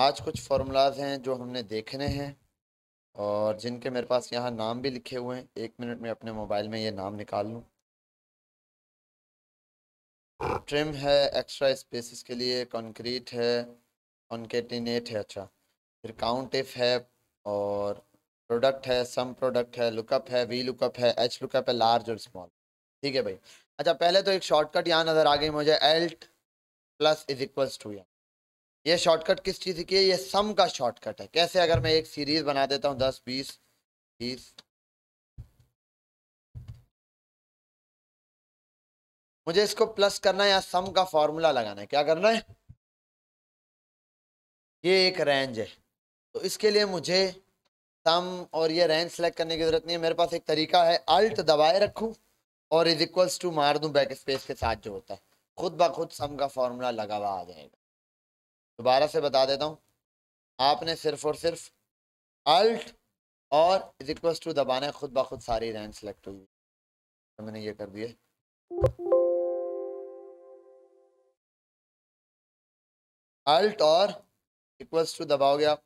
आज कुछ फार्मूलाज हैं जो हमने देखने हैं और जिनके मेरे पास यहाँ नाम भी लिखे हुए हैं एक मिनट में अपने मोबाइल में ये नाम निकाल लूँ ट्रिम है एक्स्ट्रा स्पेसिस के लिए कंक्रीट है कॉन्केटिनेट है अच्छा फिर काउंट इफ है और प्रोडक्ट है सम प्रोडक्ट है लुकअप है वी लुकअप है एच लुकअप है लार्ज और स्मॉल ठीक है भाई अच्छा पहले तो एक शॉर्टकट यहाँ नज़र आ गई मुझे alt plus is equals to यहाँ ये शॉर्टकट किस चीज़ की है ये सम का शॉर्टकट है कैसे अगर मैं एक सीरीज बना देता हूँ दस बीस तीस मुझे इसको प्लस करना है या सम का फॉर्मूला लगाना है क्या करना है ये एक रेंज है तो इसके लिए मुझे सम और ये रेंज सेलेक्ट करने की ज़रूरत नहीं है मेरे पास एक तरीका है अल्ट दबाए रखूं और इज इक्वल्स टू मार दूं बैक स्पेस के साथ जो होता है खुद ब खुद सम का फॉर्मूला लगा हुआ आ जाएगा दोबारा से बता देता हूँ आपने सिर्फ और सिर्फ अल्ट और रिक्वेस्ट टू दबाने खुद ब खुद सारी रैंक सेलेक्ट होगी तो मैंने ये कर दिए अल्ट और इक्वल्स टू दबाओगे आप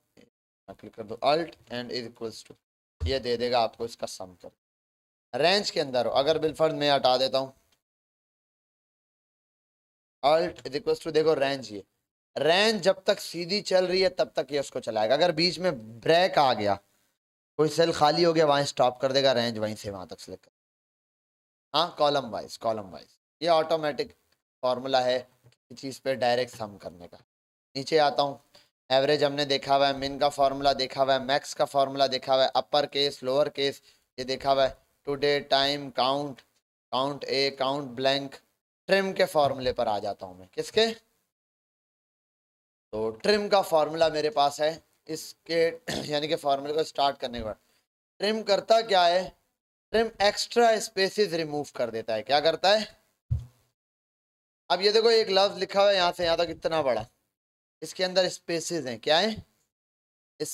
क्लिक कर दो alt and is equals to ये दे देगा आपको इसका सम कर रेंज के अंदर हो अगर बिलफर्ड मैं हटा देता हूँ अल्ट इज इक्वल्स टू देखो रेंज ये रेंज जब तक सीधी चल रही है तब तक ये उसको चलाएगा अगर बीच में ब्रेक आ गया कोई सेल खाली हो गया वहीं स्टॉप कर देगा रेंज वहीं से वहाँ तक सेलेक्ट कर हाँ कॉलम वाइज कॉलम वाइज ये ऑटोमेटिक फार्मूला है किसी चीज़ पे डायरेक्ट सम करने का नीचे आता हूँ एवरेज हमने देखा हुआ है मिन का फार्मूला देखा हुआ है मैक्स का फार्मूला देखा हुआ है अपर केस लोअर केस ये देखा हुआ है today time count count A count blank trim के फार्मूले पर आ जाता हूँ मैं किसके तो ट्रिम का फार्मूला मेरे पास है इसके यानी कि फार्मूले को स्टार्ट करने के बाद ट्रिम करता क्या है ट्रिम एक्स्ट्रा स्पेसिस रिमूव कर देता है क्या करता है अब ये देखो एक लफ्ज लिखा हुआ है यहाँ से यहाँ तक इतना बड़ा इसके अंदर स्पेसिस हैं क्या है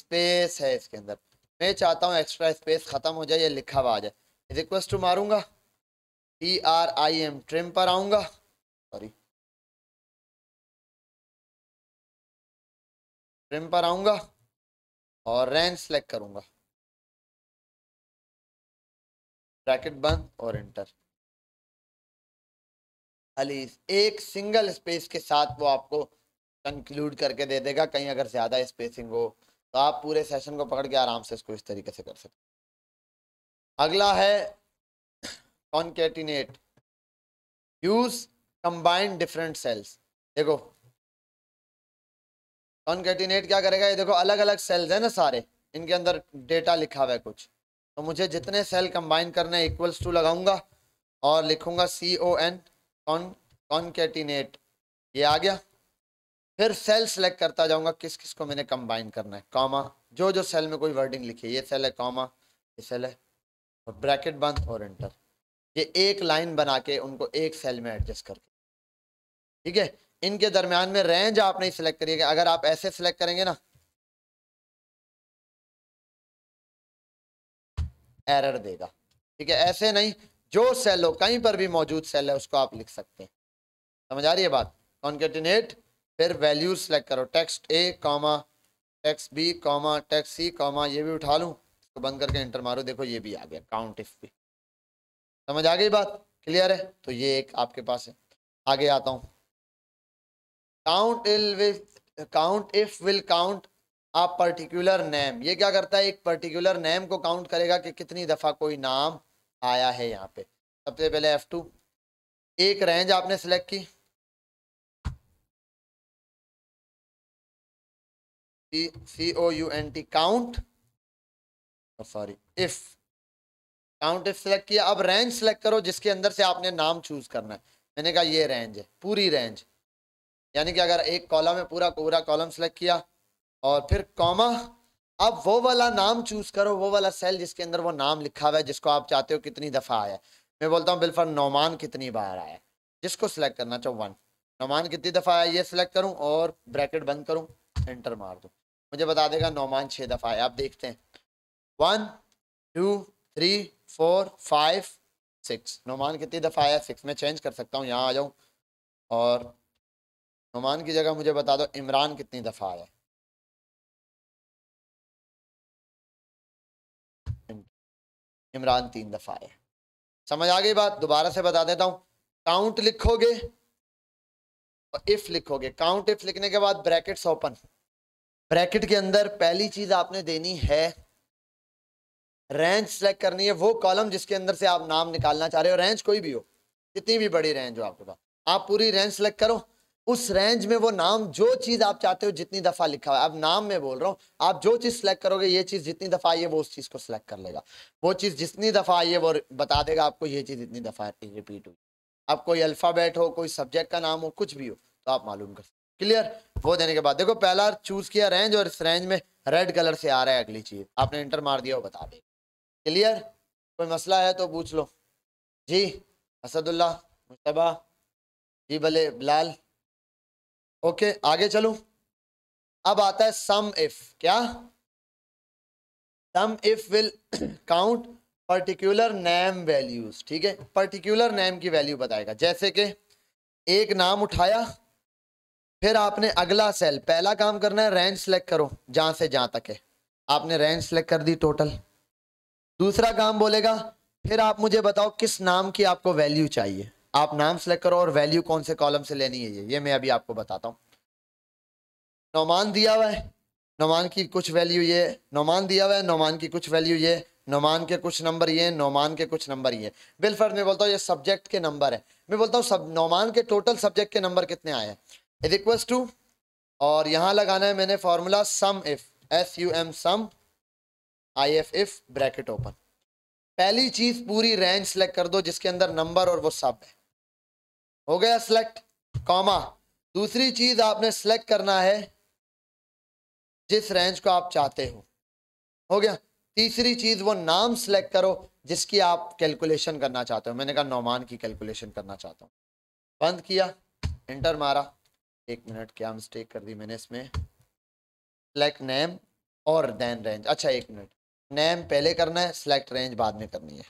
स्पेस है इसके अंदर मैं चाहता हूँ एक्स्ट्रा स्पेस ख़त्म हो जाए या लिखा हुआ आ जाए रिक्वेस्ट टू मारूंगा T R I M trim पर आऊँगा सॉरी ट्रिम पर आऊंगा और रैन सेलेक्ट करूंगा ब्रैकेट बंद और इंटर अली एक सिंगल स्पेस के साथ वो आपको कंक्लूड करके दे देगा कहीं अगर ज़्यादा स्पेसिंग हो तो आप पूरे सेशन को पकड़ के आराम से इसको इस तरीके से कर सकते अगला है concatenate use combined different cells देखो कॉन्केटिनेट क्या करेगा ये देखो अलग अलग सेल्स हैं ना सारे इनके अंदर डेटा लिखा हुआ है कुछ तो मुझे जितने सेल कंबाइन करने इक्वल्स टू लगाऊंगा और लिखूंगा C O N con concatenate ये आ गया फिर सेल सेलेक्ट करता जाऊंगा किस किस को मैंने कंबाइन करना है कॉमा जो जो सेल में कोई वर्डिंग लिखी है ये सेल है कॉमा ये सेल है और ब्रैकेट बंद और एंटर ये एक लाइन बना के उनको एक सेल में एडजस्ट करके ठीक है इनके दरमियान में रेंज आप नहीं सिलेक्ट करिएगा अगर आप ऐसे सिलेक्ट करेंगे ना एरर देगा ठीक है ऐसे नहीं जो सेल हो कहीं पर भी मौजूद सेल है उसको आप लिख सकते हैं समझ आ रही है बात कॉन्केटिनेट फिर वैल्यू सेलेक्ट करो text A comma text B comma text C comma ये भी उठा लूँ इसको बंद करके इंटर मारो देखो ये भी आ गया काउंट इफ भी समझ आ गई बात क्लियर है तो ये एक आपके पास है आगे आता हूँ count will will count if will count a particular name ये क्या करता है एक पर्टिकुलर नेम को काउंट करेगा कि कितनी दफ़ा कोई नाम आया है यहाँ पे सबसे पहले एफ टू एक रेंज आपने सेलेक्ट की C O U N T count sorry if count if select किया अब रेंज सेलेक्ट करो जिसके अंदर से आपने नाम चूज करना है मैंने कहा ये रेंज है पूरी रेंज यानी कि अगर एक कॉलम है पूरा पूरा कॉलम सेलेक्ट किया और फिर कॉमा अब वो वाला नाम चूज करो वो वाला सेल जिसके अंदर वो नाम लिखा हुआ है जिसको आप चाहते हो कितनी दफ़ा आया है मैं बोलता हूँ बिलफर नौमान कितनी बार आया जिसको सिलेक्ट करना चाहो वन नौमान कितनी दफ़ा आया ये सिलेक्ट करूँ और ब्रैकेट बंद करूँ एंटर मार दूँ मुझे बता देगा नौमान छः दफ़ा आया आप देखते हैं one two three four five six Nauman कितनी दफ़ा आया सिक्स मैं चेंज कर सकता हूँ यहाँ आ जाऊँ और नुमान की जगह मुझे बता दो इमरान कितनी दफ़ा आया इमरान तीन दफ़ा आया समझ आ गई बात दोबारा से बता देता हूँ काउंट लिखोगे और इफ लिखोगे काउंट इफ लिखने के बाद ब्रैकेट्स ओपन ब्रैकेट के अंदर पहली चीज़ आपने देनी है रेंज सेलेक्ट करनी है वो कॉलम जिसके अंदर से आप नाम निकालना चाह रहे हो रेंज कोई भी हो कितनी भी बड़ी रेंज हो आपके पास आप पूरी रेंज सेलेक्ट करो उस रेंज में वो नाम जो चीज आप चाहते हो जितनी दफा लिखा हुआ है अब नाम में बोल रहा हूँ आप जो चीज सेलेक्ट करोगे ये चीज जितनी दफा आई है वो उस चीज को सिलेक्ट कर लेगा वो चीज जितनी दफा आई है वो बता देगा आपको ये चीज इतनी दफा रिपीट हुई आप कोई अल्फाबेट हो कोई सब्जेक्ट का नाम हो कुछ भी हो तो आप मालूम कर सकते क्लियर वो देने के बाद देखो पहला चूज किया रेंज और इस रेंज में रेड कलर से आ रहा है अगली चीज आपने इंटर मार दिया वो बता देगा क्लियर कोई मसला है तो पूछ लो जी असदुल्ला मुशतबा जी भले बिलाल ओके आगे चलो अब आता है सम इफ क्या sum if will count particular name values ठीक है पर्टिकुलर नेम की वैल्यू बताएगा जैसे कि एक नाम उठाया फिर आपने अगला सेल पहला काम करना है रेंज सेलेक्ट करो जहां से जहां तक है आपने रेंज सेलेक्ट कर दी टोटल दूसरा काम बोलेगा फिर आप मुझे बताओ किस नाम की आपको वैल्यू चाहिए आप नाम सेलेक्ट करो और वैल्यू कौन से कॉलम से लेनी है ये ये मैं अभी आपको बताता हूँ नौमान दिया हुआ है नौमान की कुछ वैल्यू ये नौमान दिया हुआ है नौमान की कुछ वैल्यू ये नौमान के कुछ नंबर ये नौमान के कुछ नंबर ये बिलफर्द मैं बोलता हूँ ये सब्जेक्ट के नंबर है मैं बोलता हूँ सब नौमान के टोटल सब्जेक्ट के नंबर कितने आए हैं इज इक्वल्स टू और यहाँ लगाना है मैंने formula sum if S U M sum I F if bracket open पहली चीज़ पूरी रेंज सेलेक्ट कर दो जिसके अंदर नंबर और वो सब है हो गया सिलेक्ट कॉमा दूसरी चीज आपने सेलेक्ट करना है जिस रेंज को आप चाहते हो हो गया तीसरी चीज वो नाम सेलेक्ट करो जिसकी आप कैलकुलेशन करना चाहते हो मैंने कहा नौमान की कैलकुलेशन करना चाहता हूँ बंद किया एंटर मारा एक मिनट क्या मिस्टेक कर दी मैंने इसमें सेलेक्ट नेम और देन रेंज अच्छा एक मिनट नेम पहले करना है सेलेक्ट रेंज बाद में करनी है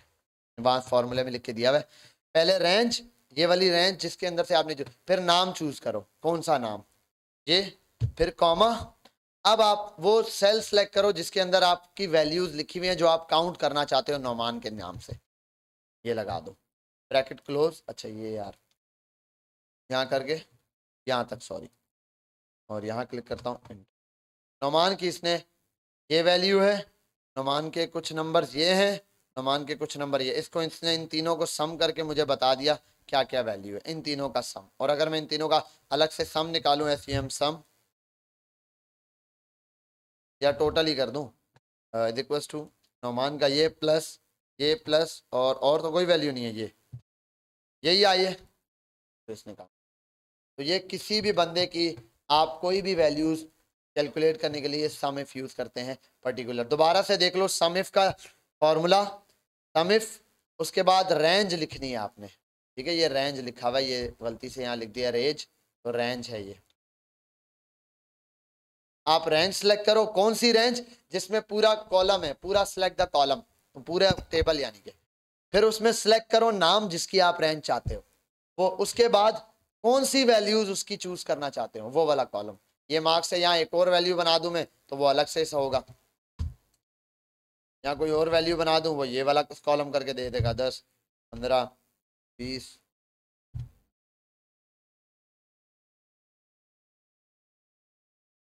वहां फॉर्मूले में लिख के दिया हुआ है पहले रेंज ये वाली रेंज जिसके अंदर से आपने जो फिर नाम चूज करो कौन सा नाम ये फिर कॉमा अब आप वो सेल सेलेक्ट करो जिसके अंदर आपकी वैल्यूज लिखी हुई हैं जो आप काउंट करना चाहते हो नौमान के नाम से ये लगा दो ब्रैकेट क्लोज अच्छा ये यार यहाँ करके यहाँ तक सॉरी और यहाँ क्लिक करता हूँ नौमान की इसने ये वैल्यू है नौमान के कुछ नंबर्स ये हैं नमान के कुछ नंबर ये इसको इसने इन तीनों को सम करके मुझे बता दिया क्या क्या वैल्यू है इन तीनों का सम और अगर मैं इन तीनों का अलग से सम निकालूं एस एम e सम या टोटल ही कर दूं रिक्वेस्ट टू नोमान का ये प्लस ये प्लस और और तो कोई वैल्यू नहीं है ये यही आई है तो इसने कहा तो ये किसी भी बंदे की आप कोई भी वैल्यूज़ कैलकुलेट करने के लिए सम इफ़ यूज़ करते हैं पर्टिकुलर दोबारा से देख लो सम इफ़ का फार्मूला समिफ उसके बाद रेंज लिखनी है आपने ठीक है ये रेंज लिखा हुआ ये गलती से यहाँ लिख दिया रेंज तो रेंज है ये आप रेंज सेलेक्ट करो कौन सी रेंज जिसमें पूरा कॉलम है पूरा सेलेक्ट द कॉलम तो टेबल यानी के फिर उसमें सेलेक्ट करो नाम जिसकी आप रेंज चाहते हो वो उसके बाद कौन सी वैल्यूज उसकी चूज करना चाहते हो वो वाला कॉलम ये मार्क्स है यहाँ एक और वैल्यू बना दूं मैं तो वो अलग से होगा या कोई और वैल्यू बना दूँ वो ये वाला कुछ कॉलम करके दे देगा दस पंद्रह बीस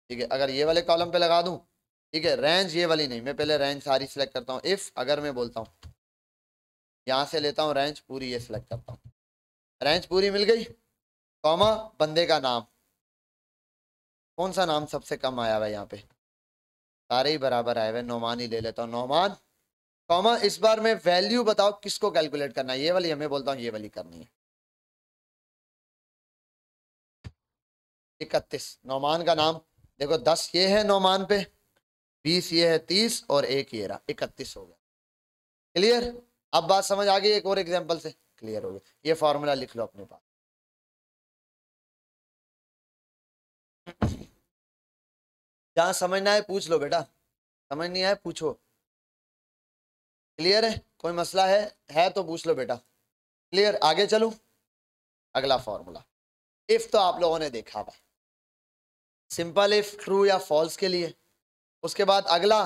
ठीक है अगर ये वाले कॉलम पे लगा दूँ ठीक है रेंज ये वाली नहीं मैं पहले रेंज सारी सिलेक्ट करता हूँ इफ़ अगर मैं बोलता हूँ यहाँ से लेता हूँ रेंज पूरी ये सिलेक्ट करता हूँ रेंज पूरी मिल गई कॉमा बंदे का नाम कौन सा नाम सबसे कम आया हुआ यहाँ पे सारे ही बराबर आए हुए नोमान ही ले लेता हूँ नोमान कॉमा इस बार मैं वैल्यू बताओ किसको कैलकुलेट करना है ये वाली हमें बोलता हूँ ये वाली करनी है इकतीस नौमान का नाम देखो दस ये है नौमान पे बीस ये है तीस और एक ये रहा इकतीस हो गया क्लियर अब बात समझ आ गई एक और एग्जाम्पल से क्लियर हो गया ये फार्मूला लिख लो अपने पास जहां समझ ना आए पूछ लो बेटा समझ नहीं आए पूछो क्लियर है कोई मसला है है तो पूछ लो बेटा क्लियर आगे चलो अगला फॉर्मूला इफ तो आप लोगों ने देखा था सिंपल इफ ट्रू या फॉल्स के लिए उसके बाद अगला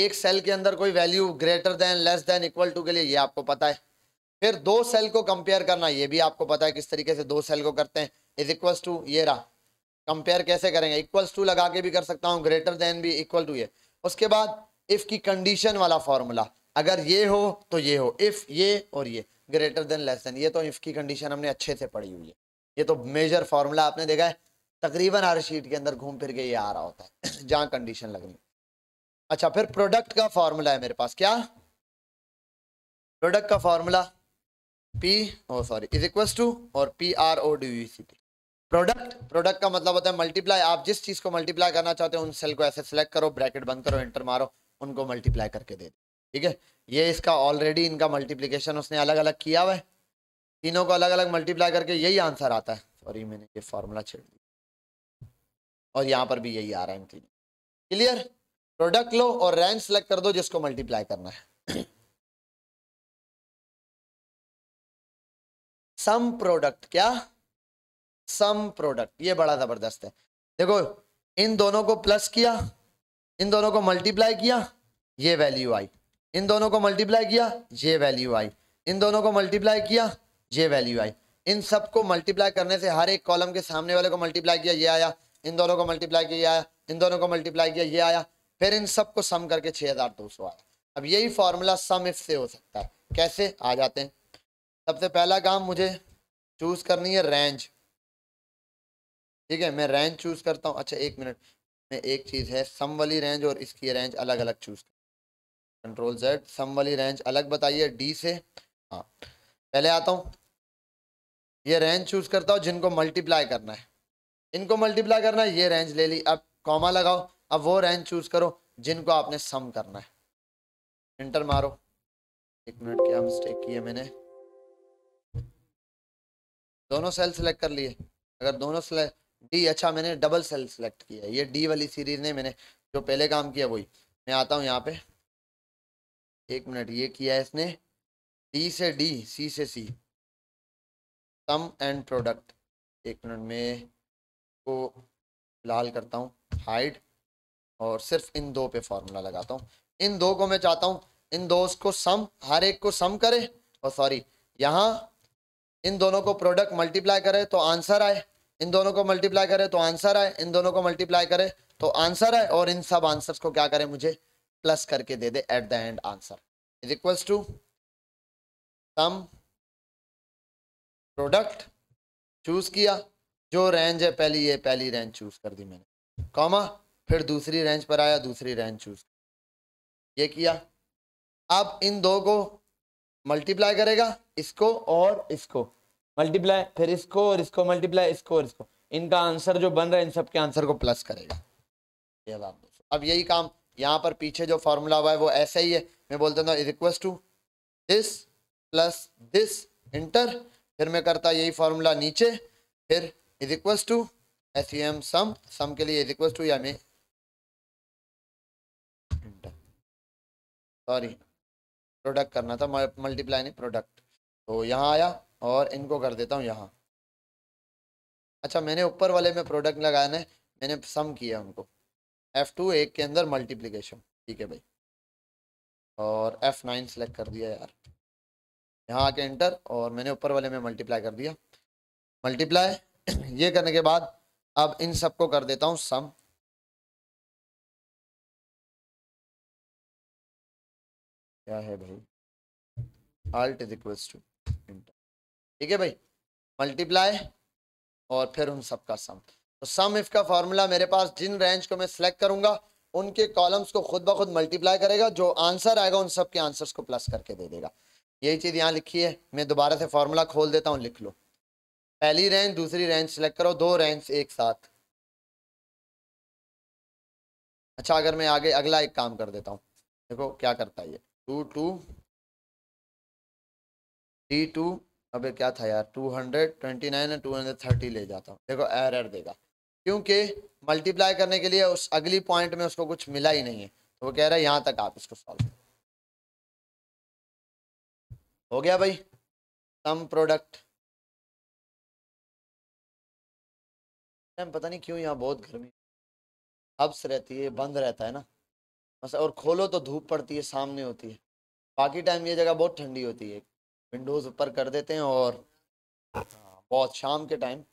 एक सेल के अंदर कोई value greater than less than equal to के लिए ये आपको पता है फिर दो सेल को कंपेयर करना ये भी आपको पता है किस तरीके से दो सेल को करते हैं इज इक्वल टू ये रहा कंपेयर कैसे करेंगे इक्वल्स टू लगा के भी कर सकता हूँ ग्रेटर देन भी इक्वल टू ये उसके बाद इफ़ की कंडीशन वाला फॉर्मूला अगर ये हो तो ये हो इफ़ ये और ये ग्रेटर देन लेस देन ये तो इफ़ की कंडीशन हमने अच्छे से पढ़ी हुई है ये तो मेजर फार्मूला आपने देखा है तकरीबन हर शीट के अंदर घूम फिर के ये आ रहा होता है जहाँ कंडीशन लगनी अच्छा फिर प्रोडक्ट का फार्मूला है मेरे पास क्या प्रोडक्ट का formula P O sorry is equal to और P R O D C product product का मतलब होता है मल्टीप्लाई आप जिस चीज को मल्टीप्लाई करना चाहते हो उन सेल को ऐसे सेलेक्ट करो ब्रैकेट बंद करो एंटर मारो उनको मल्टीप्लाई करके दे ठीक है ये इसका ऑलरेडी इनका मल्टीप्लीकेशन उसने अलग अलग किया हुआ है तीनों को अलग अलग मल्टीप्लाई करके यही आंसर आता है सॉरी मैंने ये फॉर्मूला छेड़ दिया और यहाँ पर भी यही आ रहा है इन तीनों क्लियर प्रोडक्ट लो और रैंक सेलेक्ट कर दो जिसको मल्टीप्लाई करना है सम प्रोडक्ट क्या सम प्रोडक्ट ये बड़ा ज़बरदस्त है देखो इन दोनों को प्लस किया इन दोनों को मल्टीप्लाई किया ये वैल्यू आई इन दोनों को मल्टीप्लाई किया ये वैल्यू आई इन दोनों को मल्टीप्लाई किया ये वैल्यू आई इन सब को मल्टीप्लाई करने से हर एक कॉलम के सामने वाले को मल्टीप्लाई किया ये आया इन दोनों को मल्टीप्लाई किया ये आया इन दोनों को मल्टीप्लाई किया ये आया फिर इन सब को सम करके 6200 आया अब यही फॉर्मूला सम इफ से हो सकता है कैसे आ जाते हैं सबसे पहला काम मुझे चूज करनी है रेंज ठीक है मैं रेंज चूज़ करता हूँ अच्छा एक मिनट में एक चीज़ है सम वाली रेंज और इसकी रेंज अलग अलग चूज़ कंट्रोल जेड सम वाली रेंज अलग बताइए डी से हाँ पहले आता हूँ ये रेंज चूज़ करता हूँ जिनको मल्टीप्लाई करना है इनको मल्टीप्लाई करना है ये रेंज ले ली अब कॉमा लगाओ अब वो रेंज चूज़ करो जिनको आपने सम करना है इंटर मारो एक मिनट क्या मिस्टेक की है मैंने दोनों सेल सेलेक्ट कर लिए अगर दोनों सेलेक्ट डी अच्छा मैंने डबल सेल सेलेक्ट किया है ये डी वाली सीरीज ने मैंने जो पहले काम किया वही मैं आता हूँ यहाँ पे एक मिनट ये किया है इसने डी से डी सी से सी सम एंड प्रोडक्ट एक मिनट में को लाल करता हूँ हाइड और सिर्फ इन दो पे फार्मूला लगाता हूँ इन दो को मैं चाहता हूँ इन दो को सम हर एक को सम करे और सॉरी यहाँ इन दोनों को प्रोडक्ट मल्टीप्लाई करे तो आंसर आए इन दोनों को मल्टीप्लाई करें तो आंसर आए इन दोनों को मल्टीप्लाई करें तो आंसर है और इन सब आंसर्स को क्या करें मुझे प्लस करके दे दे at the end answer is equals to sum product choose किया जो रेंज है पहली ये पहली रेंज चूज कर दी मैंने कॉमा फिर दूसरी रेंज पर आया दूसरी रेंज चूज ये किया अब इन दो को मल्टीप्लाई करेगा इसको और इसको मल्टीप्लाई फिर इसको और इसको मल्टीप्लाई इसको और इसको इनका आंसर जो बन रहा है इन सब के आंसर को प्लस करेगा ये बात दोस्तों अब यही काम यहाँ पर पीछे जो फार्मूला हुआ है वो ऐसा ही है मैं बोलता था request to this plus this enter फिर मैं करता यही फार्मूला नीचे फिर is to S U M sum sum के लिए रिक्वेस्ट टू या मैं इंटर सॉरी प्रोडक्ट करना था मल्टीप्लाई नहीं प्रोडक्ट तो यहाँ आया और इनको कर देता हूँ यहाँ अच्छा मैंने ऊपर वाले में प्रोडक्ट लगाया ना मैंने सम किया उनको एफ़ टू एक के अंदर मल्टीप्लिकेशन ठीक है भाई और एफ़ नाइन सेलेक्ट कर दिया यार यहाँ आके इंटर और मैंने ऊपर वाले में मल्टीप्लाई कर दिया मल्टीप्लाई ये करने के बाद अब इन सबको कर देता हूँ सम क्या है भाई आल्ट इज इक्वल्स टू ठीक है भाई मल्टीप्लाई और फिर उन सबका सम तो सम इफ का फॉर्मूला मेरे पास जिन रेंज को मैं सिलेक्ट करूंगा उनके कॉलम्स को खुद ब खुद मल्टीप्लाई करेगा जो आंसर आएगा उन सबके आंसर आंसर्स को प्लस करके दे देगा यही चीज़ यहाँ लिखी है मैं दोबारा से फार्मूला खोल देता हूँ लिख लो पहली रेंज दूसरी रेंज सेलेक्ट करो दो रेंज एक साथ अच्छा अगर मैं आगे अगला एक काम कर देता हूँ देखो क्या करता है ये टू टू डी टू अबे क्या था यार two hundred twenty nine two hundred thirty ले जाता हूँ देखो एरर देगा क्योंकि मल्टीप्लाई करने के लिए उस अगली पॉइंट में उसको कुछ मिला ही नहीं है तो वो कह रहा है यहाँ तक आप इसको सॉल्व हो गया भाई सम प्रोडक्ट पता नहीं क्यों यहाँ बहुत गर्मी हब्स रहती है बंद रहता है ना बस और खोलो तो धूप पड़ती है सामने होती है बाकी टाइम ये जगह बहुत ठंडी होती है विंडोज़ ऊपर कर देते हैं और हाँ, बहुत शाम के टाइम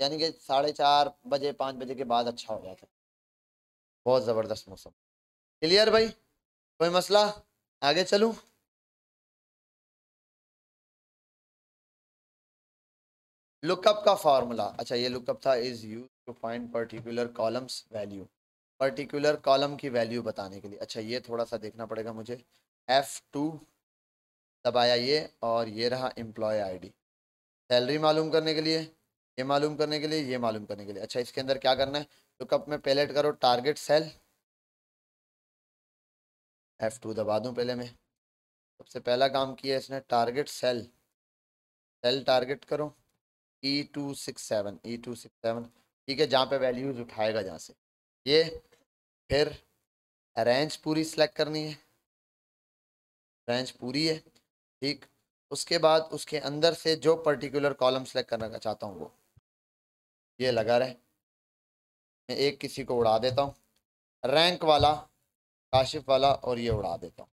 यानी कि साढ़े चार बजे पाँच बजे के बाद अच्छा हो जाता है बहुत ज़बरदस्त मौसम क्लियर भाई कोई मसला आगे चलूँ लुकअप का फार्मूला अच्छा ये लुकअप था is use to find particular columns value particular column की वैल्यू बताने के लिए अच्छा ये थोड़ा सा देखना पड़ेगा मुझे एफ़ टू तब आया ये और ये रहा एम्प्लॉय आईडी सैलरी मालूम करने के लिए ये मालूम करने के लिए ये मालूम करने के लिए अच्छा इसके अंदर क्या करना है लुकअप में पैलेट करो टारगेट सेल एफ टू दबा दूँ पहले मैं सबसे पहला काम किया इसने टारगेट सेल सेल टारगेट करो E two six seven E two six seven ठीक है जहाँ पे वैल्यूज़ उठाएगा जहाँ से ये फिर रेंज पूरी सिलेक्ट करनी है रेंज पूरी है ठीक उसके बाद उसके अंदर से जो पर्टिकुलर कॉलम सेलेक्ट करना चाहता हूँ वो ये लगा रहे मैं एक किसी को उड़ा देता हूँ रैंक वाला काशिफ वाला और ये उड़ा देता हूँ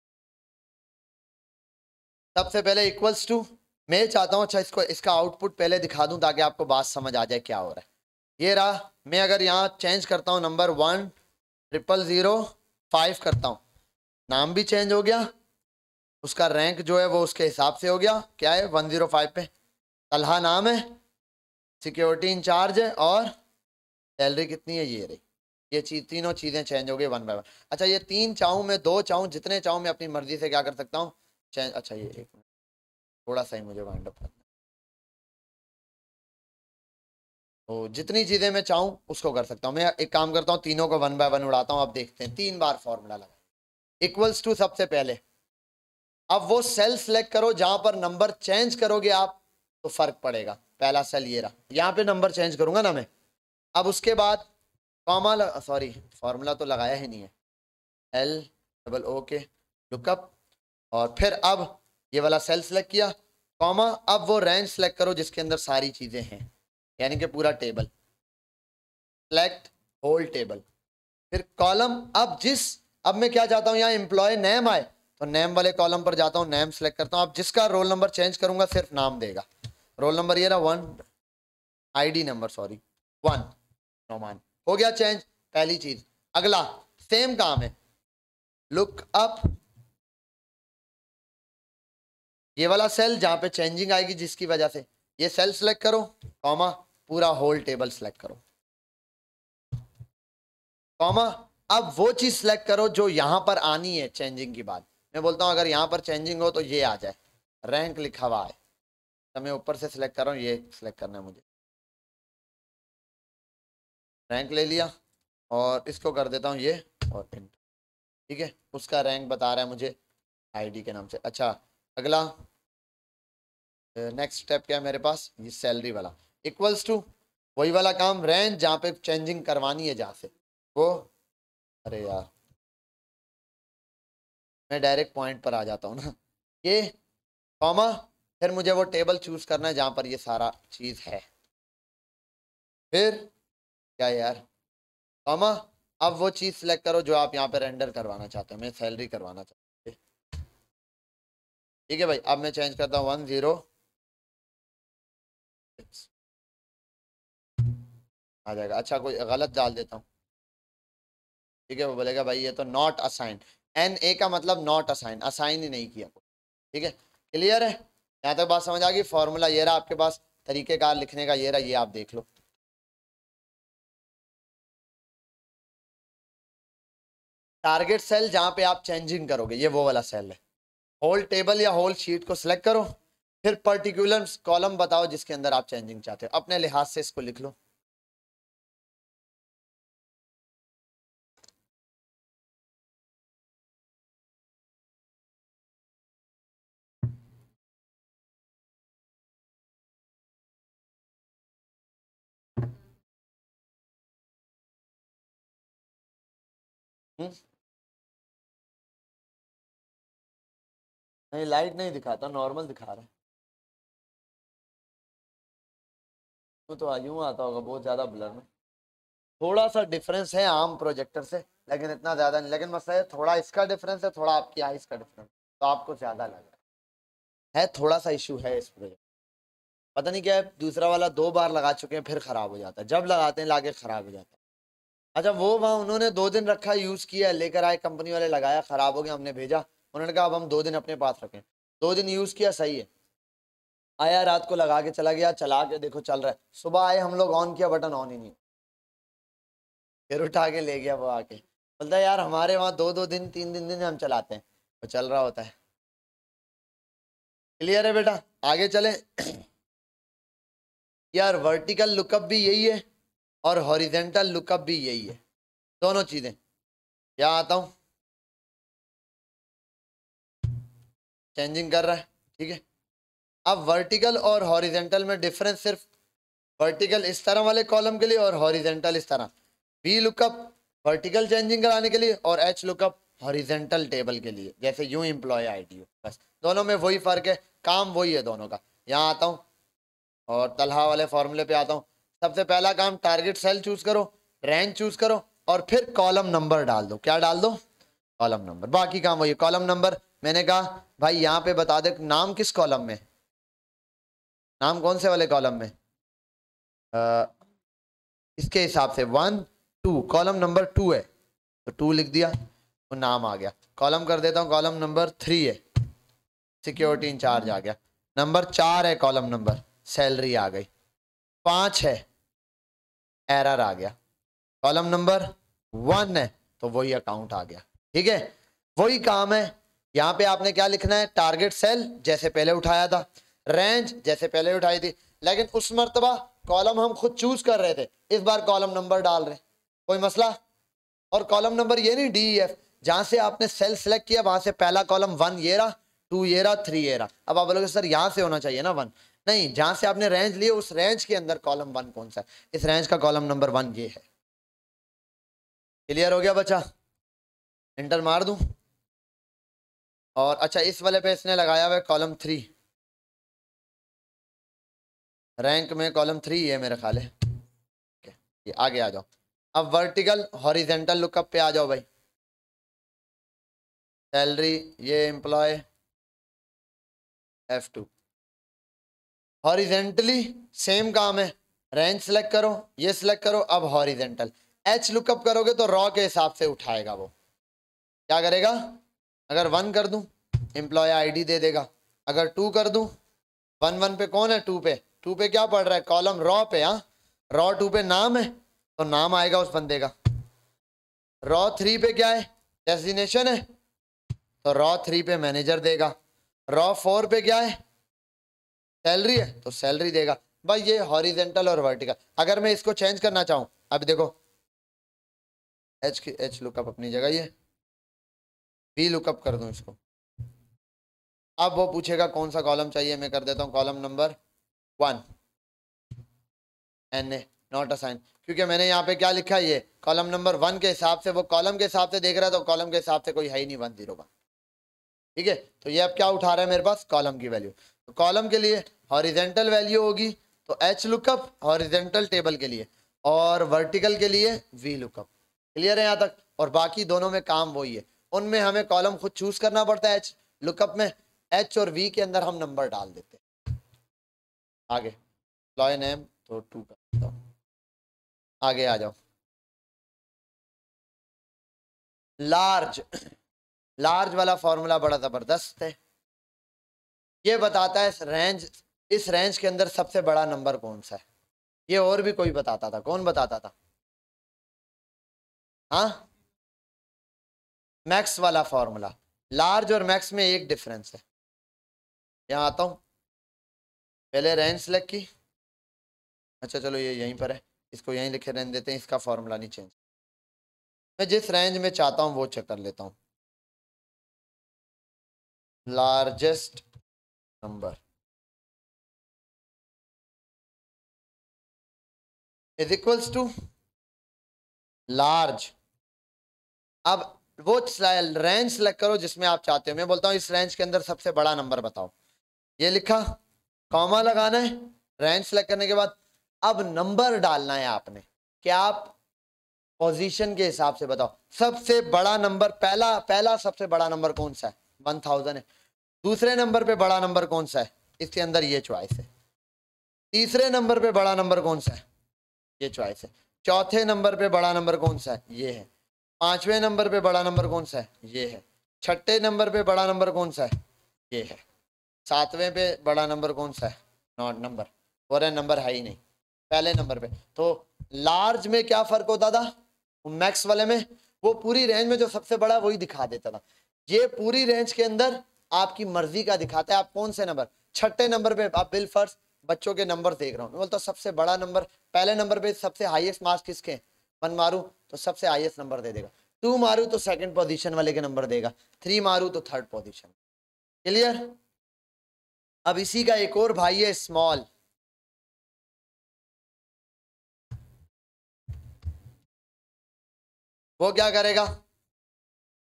सबसे पहले इक्वल्स टू मैं चाहता हूँ अच्छा इसको इसका आउटपुट पहले दिखा दूँ ताकि आपको बात समझ आ जाए क्या हो रहा है ये रहा मैं अगर यहाँ चेंज करता हूँ number one triple zero five करता हूँ नाम भी चेंज हो गया उसका रैंक जो है वो उसके हिसाब से हो गया क्या है वन ज़ीरो फाइव पे तलहा नाम है सिक्योरिटी इंचार्ज है और सैलरी कितनी है ये रही ये चीज तीनों चीज़ें चेंज हो गई वन बाई वन अच्छा ये तीन चाहूँ मैं दो चाहूँ जितने चाहूँ मैं अपनी मर्जी से क्या कर सकता हूँ चेंज अच्छा ये एक थोड़ा सा ही मुझे वाइंड अप करना तो जितनी चीज़ें मैं चाहूँ उसको कर सकता हूँ मैं एक काम करता हूँ तीनों को वन बाय वन उड़ाता हूँ आप देखते हैं तीन बार फॉर्मूला लगा इक्वल्स टू सबसे पहले अब वो सेल सेलेक्ट करो जहां पर नंबर चेंज करोगे आप तो फर्क पड़ेगा पहला सेल ये रहा यहाँ पे नंबर चेंज करूंगा ना मैं अब उसके बाद कॉमा सॉरी फार्मूला तो लगाया ही नहीं है एल डबल ओ के लुकअप और फिर अब ये वाला सेल सेलेक्ट किया कॉमा अब वो रेंज सेलेक्ट करो जिसके अंदर सारी चीज़ें हैं यानी कि पूरा टेबल सेलेक्ट होल टेबल फिर कॉलम अब जिस अब मैं क्या चाहता हूँ यहाँ एम्प्लॉय नेम आए तो नेम वाले कॉलम पर जाता हूँ नेम सेलेक्ट करता हूँ आप जिसका रोल नंबर चेंज करूंगा सिर्फ नाम देगा रोल नंबर ये रहा one ID number sorry one Noman हो गया चेंज पहली चीज अगला सेम काम है लुक अप ये वाला सेल जहां पे चेंजिंग आएगी जिसकी वजह से ये सेल सेलेक्ट करो कॉमा पूरा होल टेबल सेलेक्ट करो कॉमा अब वो चीज सेलेक्ट करो जो यहां पर आनी है चेंजिंग की बात मैं बोलता हूँ अगर यहाँ पर चेंजिंग हो तो ये आ जाए रैंक लिखा हुआ है तो मैं ऊपर से सिलेक्ट कर रहा हूँ ये सिलेक्ट करना है मुझे रैंक ले लिया और इसको कर देता हूँ ये और इंटर ठीक है उसका रैंक बता रहा है मुझे आईडी के नाम से अच्छा अगला नेक्स्ट स्टेप क्या है मेरे पास ये सैलरी वाला इक्वल्स टू वही वाला काम रेंज जहाँ पे चेंजिंग करवानी है जहाँ से वो अरे यार मैं डायरेक्ट पॉइंट पर आ जाता हूँ ना ये कॉमा फिर मुझे वो टेबल चूज़ करना है जहाँ पर ये सारा चीज़ है फिर क्या यार कॉमा अब वो चीज़ सेलेक्ट करो जो आप यहाँ पर रेंडर करवाना चाहते हो मैं सैलरी करवाना चाहता ठीक है भाई अब मैं चेंज करता हूँ वन ज़ीरो आ जाएगा अच्छा कोई गलत डाल देता हूँ ठीक है वो बोलेगा भाई ये तो नॉट असाइंड एन ए का मतलब नॉट असाइन असाइन ही नहीं किया ठीक है क्लियर है यहाँ तक बात समझ आ गई फॉर्मूला ये रहा आपके पास तरीकेकार लिखने का ये रहा ये आप देख लो टारगेट सेल जहाँ पे आप चेंजिंग करोगे ये वो वाला सेल है होल टेबल या होल शीट को सिलेक्ट करो फिर पर्टिकुलर कॉलम बताओ जिसके अंदर आप चेंजिंग चाहते हो अपने लिहाज से इसको लिख लो हूँ नहीं लाइट नहीं दिखाता नॉर्मल दिखा रहा है तो, तो आता होगा बहुत ज़्यादा ब्लर में थोड़ा सा डिफरेंस है आम प्रोजेक्टर से लेकिन इतना ज़्यादा नहीं लेकिन मसला है थोड़ा इसका डिफरेंस है थोड़ा आपकी आईज का डिफरेंस तो आपको ज़्यादा लग रहा है थोड़ा सा इशू है इस प्रोजेक्ट पता नहीं क्या है दूसरा वाला दो बार लगा चुके हैं फिर ख़राब हो जाता है जब लगाते हैं लाके ख़राब हो जाता है अच्छा वो वहाँ उन्होंने दो दिन रखा यूज़ किया लेकर आए कंपनी वाले लगाया ख़राब हो गया हमने भेजा उन्होंने कहा अब हम दो दिन अपने पास रखें दो दिन यूज़ किया सही है आया रात को लगा के चला गया चला के देखो चल रहा है सुबह आए हम लोग ऑन किया बटन ऑन ही नहीं फिर उठा के ले गया वो आके बोलता है यार हमारे वहाँ दो दो दिन तीन दिन दिन हम चलाते हैं वो चल रहा होता है क्लियर है बेटा आगे चले यार वर्टिकल लुकअप भी यही है और हॉरिजेंटल लुकअप भी यही है दोनों चीज़ें यहाँ आता हूँ चेंजिंग कर रहा है ठीक है अब वर्टिकल और हॉरिजेंटल में डिफरेंस सिर्फ वर्टिकल इस तरह वाले कॉलम के लिए और हॉरिजेंटल इस तरह बी लुकअप वर्टिकल चेंजिंग कराने के लिए और एच लुकअप हॉरिजेंटल टेबल के लिए जैसे यू एम्प्लॉय आईडी बस दोनों में वही फ़र्क है काम वही है दोनों का यहाँ आता हूँ और तलहा वाले फॉर्मूले पे आता हूँ सबसे पहला काम टारगेट सेल चूज करो रैंक चूज करो और फिर कॉलम नंबर डाल दो क्या डाल दो कॉलम नंबर बाकी काम वही कॉलम नंबर मैंने कहा भाई यहाँ पे बता दे नाम किस कॉलम में नाम कौन से वाले कॉलम में आ, इसके हिसाब से one two column number two है तो टू लिख दिया तो नाम आ गया कॉलम कर देता हूँ कॉलम नंबर थ्री है सिक्योरिटी इंचार्ज आ गया नंबर चार है कॉलम नंबर सैलरी आ गई पांच है एरर आ गया कॉलम नंबर वन है तो वही अकाउंट आ गया ठीक है वही काम है यहां पे आपने क्या लिखना है टारगेट सेल जैसे पहले उठाया था रेंज जैसे पहले उठाई थी लेकिन उस मरतबा कॉलम हम खुद चूज कर रहे थे इस बार कॉलम नंबर डाल रहे कोई मसला और कॉलम नंबर ये नहीं डी एफ e जहां से आपने सेल सेलेक्ट किया वहां से पहला कॉलम वन ये रहा टू ये रहा थ्री ये रहा अब आप बोलोगे सर यहां से होना चाहिए ना वन नहीं जहाँ से आपने रेंज लिए उस रेंज के अंदर कॉलम वन कौन सा है इस रेंज का कॉलम नंबर वन ये है क्लियर हो गया बच्चा इंटर मार दूँ और अच्छा इस वाले पे इसने लगाया हुआ कॉलम थ्री रैंक में कॉलम थ्री है मेरे ख्याल है आगे आ जाओ अब वर्टिकल हॉरिजेंटल लुकअप पे आ जाओ भाई सैलरी ये employ F two horizontally same काम है रेंज सेलेक्ट करो ये सिलेक्ट करो अब हॉरिजेंटल एच लुकअप करोगे तो रॉ के हिसाब से उठाएगा वो क्या करेगा अगर वन कर दूं एम्प्लॉय आईडी दे देगा अगर टू कर दूं वन वन पे कौन है टू पे टू पे क्या पड़ रहा है कॉलम रॉ पे हाँ रॉ टू पे नाम है तो नाम आएगा उस बंदे का रॉ थ्री पे क्या है डेस्टिनेशन है तो रॉ थ्री पे मैनेजर देगा रॉ फोर पे क्या है सैलरी है तो सैलरी देगा भाई ये हॉरिजेंटल और वर्टिकल अगर मैं इसको चेंज करना चाहूँ अभी देखो एच की एच लुकअप अपनी जगह ये बी लुकअप कर दूँ इसको अब वो पूछेगा कौन सा कॉलम चाहिए मैं कर देता हूँ column number one N A not assign क्योंकि मैंने यहाँ पे क्या लिखा है ये कॉलम नंबर वन के हिसाब से वो कॉलम के हिसाब से देख रहा है तो कॉलम के हिसाब से कोई है ही नहीं वन जीरो वन ठीक है तो ये अब क्या उठा रहा है मेरे पास कॉलम की वैल्यू तो कॉलम के लिए हॉरिजेंटल वैल्यू होगी तो एच लुकअप हॉरिजेंटल टेबल के लिए और वर्टिकल के लिए वी लुकअप क्लियर है यहाँ तक और बाकी दोनों में काम वही है उनमें हमें कॉलम खुद चूज करना पड़ता है एच लुकअप में एच और वी के अंदर हम नंबर डाल देते हैं आगे लॉय नेम तो टू का तो। आगे आ जाओ लार्ज लार्ज वाला फॉर्मूला बड़ा ज़बरदस्त है ये बताता है इस रेंज इस रेंज के अंदर सबसे बड़ा नंबर कौन सा है ये और भी कोई बताता था कौन बताता था हाँ मैक्स वाला फॉर्मूला लार्ज और मैक्स में एक डिफरेंस है यहाँ आता हूँ पहले रेंज सेलेक्ट की अच्छा चलो ये यहीं पर है इसको यहीं लिखे रहने देते हैं इसका फॉर्मूला नहीं चेंज मैं जिस रेंज में चाहता हूँ वो चेक कर लेता हूँ largest number is equals to large अब वो रेंज सेलेक्ट करो जिसमें आप चाहते हो मैं बोलता हूं इस रेंज के अंदर सबसे बड़ा नंबर बताओ ये लिखा कॉमा लगाना है रेंज सेलेक्ट करने के बाद अब नंबर डालना है आपने क्या आप पोजीशन के हिसाब से बताओ सबसे बड़ा नंबर पहला पहला सबसे बड़ा नंबर कौन सा है वन थाउजेंड है दूसरे नंबर पे बड़ा नंबर कौन सा है इसके अंदर ये च्वाइस है तीसरे नंबर पे बड़ा नंबर कौन सा है ये च्वाइस है चौथे नंबर पे बड़ा नंबर कौन सा है ये है पांचवें नंबर पे बड़ा नंबर कौन सा है ये है छठे नंबर पे बड़ा नंबर कौन सा है ये है सातवें पे बड़ा नंबर कौन सा है नॉट नंबर और नंबर है ही नहीं पहले नंबर पे तो लार्ज में क्या फ़र्क होता था मैक्स वाले में वो पूरी रेंज में जो सबसे बड़ा वही दिखा देता था ये पूरी रेंज के अंदर आपकी मर्जी का दिखाता है आप कौन से नंबर छठे नंबर पे आप बिल फर्स बच्चों के नंबर देख रहा हूँ बोलता सबसे बड़ा नंबर पहले नंबर पे सबसे हाईएस्ट मार्क्स किसके हैं वन मारू तो सबसे हाईएस्ट नंबर दे देगा टू मारू तो सेकंड पोजीशन वाले के नंबर देगा थ्री मारू तो थर्ड पोजीशन क्लियर अब इसी का एक और भाई है स्मॉल वो क्या करेगा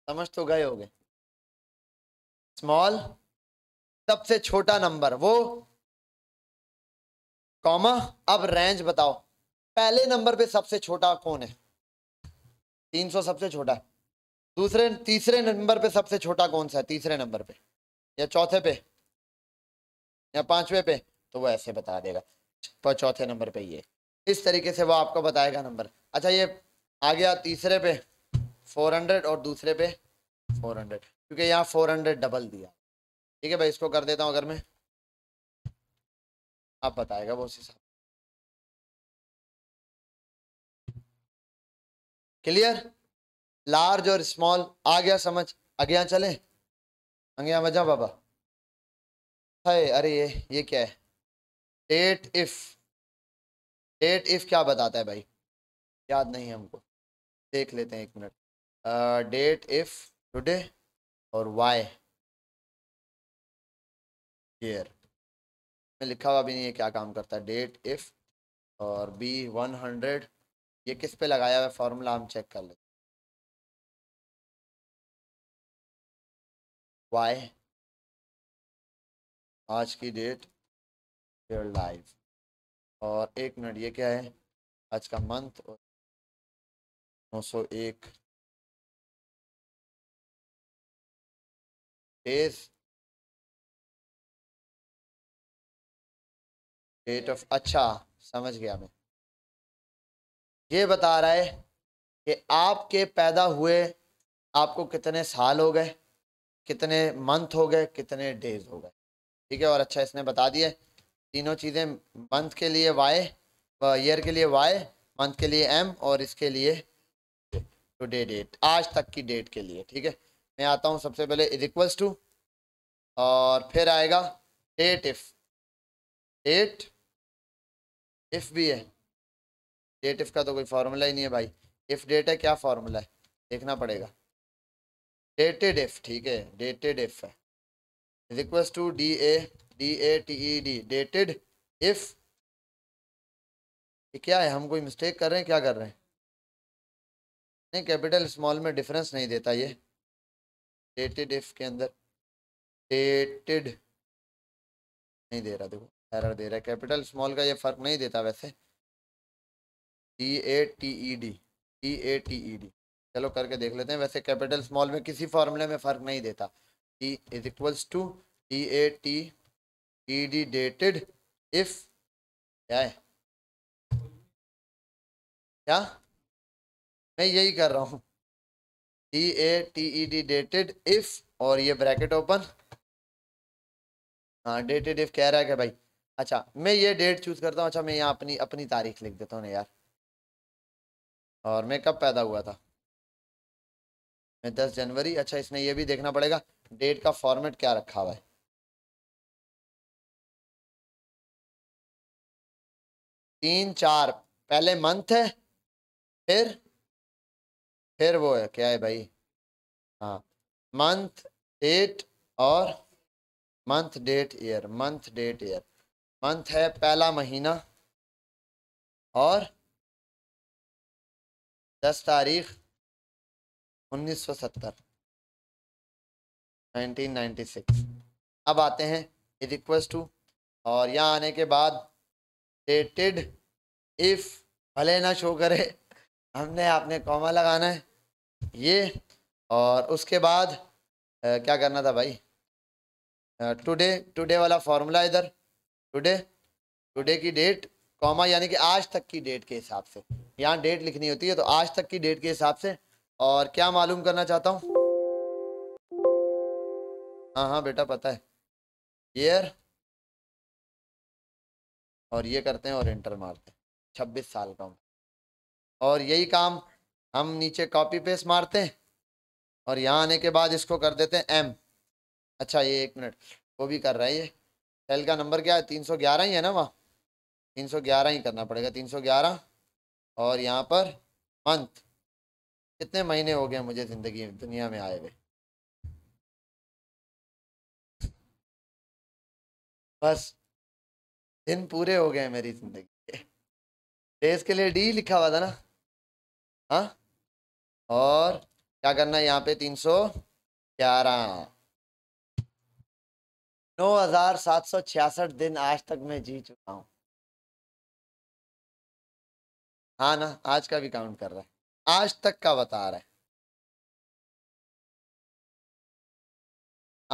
समझ तो गए हो गए स्मॉल सबसे छोटा नंबर वो कॉमा अब रेंज बताओ पहले नंबर पे सबसे छोटा कौन है 300 सबसे छोटा दूसरे तीसरे नंबर पे सबसे छोटा कौन सा है तीसरे नंबर पे या चौथे पे या पांचवे पे तो वो ऐसे बता देगा पर चौथे नंबर पे ये इस तरीके से वो आपको बताएगा नंबर अच्छा ये आ गया तीसरे पे 400 और दूसरे पे 400 क्योंकि यहाँ फोर हंड्रेड डबल दिया ठीक है भाई इसको कर देता हूँ अगर मैं आप बताएगा बॉस हिसाब क्लियर लार्ज और स्मॉल आ गया समझ आगे यहाँ चले आगे यहाँ बजा बाबा है अरे ये ये क्या है डेट इफ डेट इफ क्या बताता है भाई याद नहीं है हमको देख लेते हैं एक मिनट डेट इफ टुडे और वाई ईयर में लिखा हुआ भी नहीं है क्या काम करता है डेट इफ और बी वन हंड्रेड ये किस पे लगाया हुआ है फॉर्मूला हम चेक कर लेते वाई आज की डेट योर लाइफ और एक मिनट ये क्या है आज का मंथ नौ सौ एक is डेट ऑफ अच्छा समझ गया मैं ये बता रहा है कि आपके पैदा हुए आपको कितने साल हो गए कितने मंथ हो गए कितने डेज हो गए ठीक है और अच्छा इसने बता दिया तीनों चीज़ें मंथ के लिए वाई ईयर के लिए वाई मंथ के लिए एम और इसके लिए टुडे डेट तो आज तक की डेट के लिए ठीक है मैं आता हूँ सबसे पहले इज इक्वल्स टू और फिर आएगा एट इफ एट इफ भी है डेट इफ का तो कोई फार्मूला ही नहीं है भाई इफ डेट है क्या फार्मूला है देखना पड़ेगा डेटेड इफ ठीक है डेटेड इफ है is equals to D A D A T E D dated if क्या है हम कोई मिस्टेक कर रहे हैं क्या कर रहे हैं नहीं कैपिटल स्मॉल में डिफरेंस नहीं देता ये डेटेड इफ के अंदर डेटेड नहीं दे रहा देखो एरर दे रहा है कैपिटल स्मॉल का ये फर्क नहीं देता वैसे D A T E D D A T E D चलो करके देख लेते हैं वैसे कैपिटल स्मॉल में किसी फॉर्मूले में फ़र्क नहीं देता T is equals to D A T E D dated if क्या है क्या मैं यही कर रहा हूँ D A T E D dated if और ये ब्रैकेट ओपन हाँ डेटेड इफ कह रहा है क्या भाई अच्छा मैं ये डेट चूज करता हूँ अच्छा मैं यहाँ अपनी अपनी तारीख लिख देता हूँ यार और मैं कब पैदा हुआ था मैं दस जनवरी अच्छा इसमें ये भी देखना पड़ेगा डेट का फॉर्मेट क्या रखा हुआ है तीन चार पहले मंथ है फिर फिर वो है क्या है भाई हाँ मंथ डेट और month date year month date year month है पहला महीना और दस तारीख उन्नीस सौ सत्तर नाइनटीन नाइन्टी सिक्स अब आते हैं इज टू और यहाँ आने के बाद डेटेड इफ़ भले ना शो करे हमने आपने कॉमा लगाना है ये और उसके बाद आ, क्या करना था भाई टुडे टुडे वाला फार्मूला इधर टुडे टुडे की डेट कॉमा यानी कि आज तक की डेट के हिसाब से यहाँ डेट लिखनी होती है तो आज तक की डेट के हिसाब से और क्या मालूम करना चाहता हूँ हाँ हाँ बेटा पता है ईयर और ये करते हैं और इंटर मारते हैं छब्बीस साल का हूँ और यही काम हम नीचे कॉपी पेस्ट मारते हैं और यहाँ आने के बाद इसको कर देते हैं एम अच्छा ये एक मिनट वो भी कर रहा है ये सेल का नंबर क्या है तीन सौ ग्यारह ही है ना वहाँ तीन सौ ग्यारह ही करना पड़ेगा तीन सौ ग्यारह और यहाँ पर मंथ कितने महीने हो गए मुझे ज़िंदगी दुनिया में आए हुए बस दिन पूरे हो गए मेरी ज़िंदगी बेस के लिए डी लिखा हुआ था ना हाँ और क्या करना है यहाँ पे तीन सौ ग्यारह नौ हजार सात सौ छियासठ दिन आज तक मैं जी चुका हूँ हाँ ना आज का भी काउंट कर रहा है आज तक का बता रहा है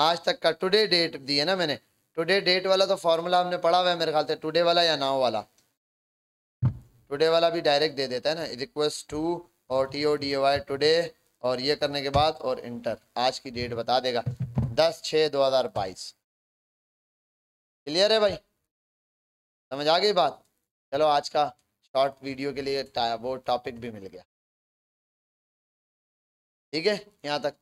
आज तक का टुडे डेट दिए ना मैंने टुडे डेट वाला तो फॉर्मूला हमने पढ़ा हुआ है मेरे ख्याल से टुडे वाला या नाव वाला टुडे वाला भी डायरेक्ट दे देता है ना रिक्वेस्ट टू और T O D Y today और ये करने के बाद और इंटर आज की डेट बता देगा दस छः दो हज़ार बाईस क्लियर है भाई समझ आ गई बात चलो आज का शॉर्ट वीडियो के लिए वो टॉपिक भी मिल गया ठीक है यहाँ तक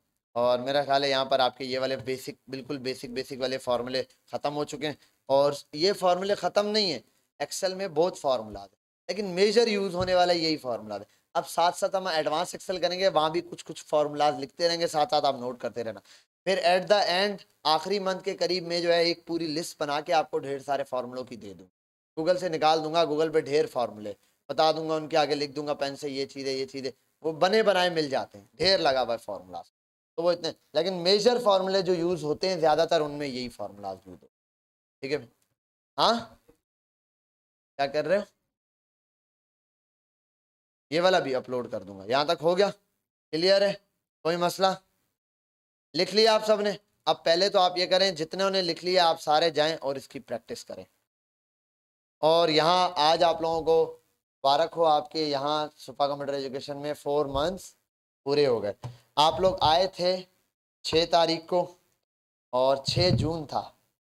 और मेरा ख्याल है यहाँ पर आपके ये वाले बेसिक बिल्कुल बेसिक बेसिक वाले फार्मूले ख़त्म हो चुके हैं और ये फार्मूले ख़त्म नहीं है एक्सेल में बहुत फार्मूला है लेकिन मेजर यूज़ होने वाला यही फार्मूला है अब साथ साथ हम एडवांस एक्सेल करेंगे वहाँ भी कुछ कुछ फार्मूलाज लिखते रहेंगे साथ साथ आप नोट करते रहना फिर एट द एंड आखिरी मंथ के करीब में जो है एक पूरी लिस्ट बना के आपको ढेर सारे फार्मूलों की दे दूँ गूगल से निकाल दूंगा गूगल पे ढेर फार्मूले बता दूंगा उनके आगे लिख दूंगा पेन से ये चीज़ें ये चीज़ें वो बने बनाए मिल जाते हैं ढेर लगा हुआ है फार्मूलाज तो वो इतने लेकिन मेजर फार्मूले जो यूज़ होते हैं ज़्यादातर उनमें यही फार्मूलाज यूज होते ठीक है हाँ क्या कर रहे हो ये वाला भी अपलोड कर दूंगा यहाँ तक हो गया क्लियर है कोई मसला लिख लिया आप सबने अब पहले तो आप ये करें जितने उन्हें लिख लिया आप सारे जाएं और इसकी प्रैक्टिस करें और यहाँ आज आप लोगों को मुबारक हो आपके यहाँ सुपर कंप्यूटर एजुकेशन में फोर मंथ्स पूरे हो गए आप लोग आए थे छः तारीख को और छः जून था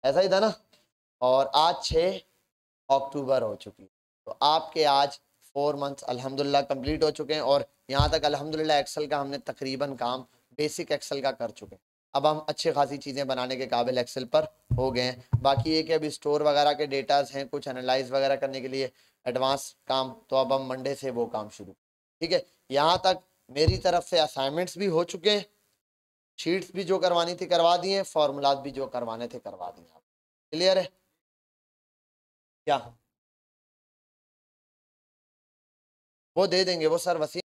ऐसा ही था ना और आज छः अक्टूबर हो चुकी तो आपके आज फोर मंथ्स अल्हम्दुलिल्लाह कंप्लीट हो चुके हैं और यहाँ तक अल्हम्दुलिल्लाह एक्सेल का हमने तकरीबन काम बेसिक एक्सेल का कर चुके हैं अब हम अच्छे खासी चीज़ें बनाने के काबिल एक्सेल पर हो गए हैं बाकी ये कि अभी स्टोर वगैरह के डेटाज हैं कुछ एनालाइज वगैरह करने के लिए एडवांस काम तो अब हम मंडे से वो काम शुरू ठीक है यहाँ तक मेरी तरफ से असाइनमेंट्स भी हो चुके हैं शीट्स भी जो करवानी थी करवा दिए फार्मूलाज भी जो करवाने थे करवा दिए क्लियर है क्या वो दे देंगे वो वसी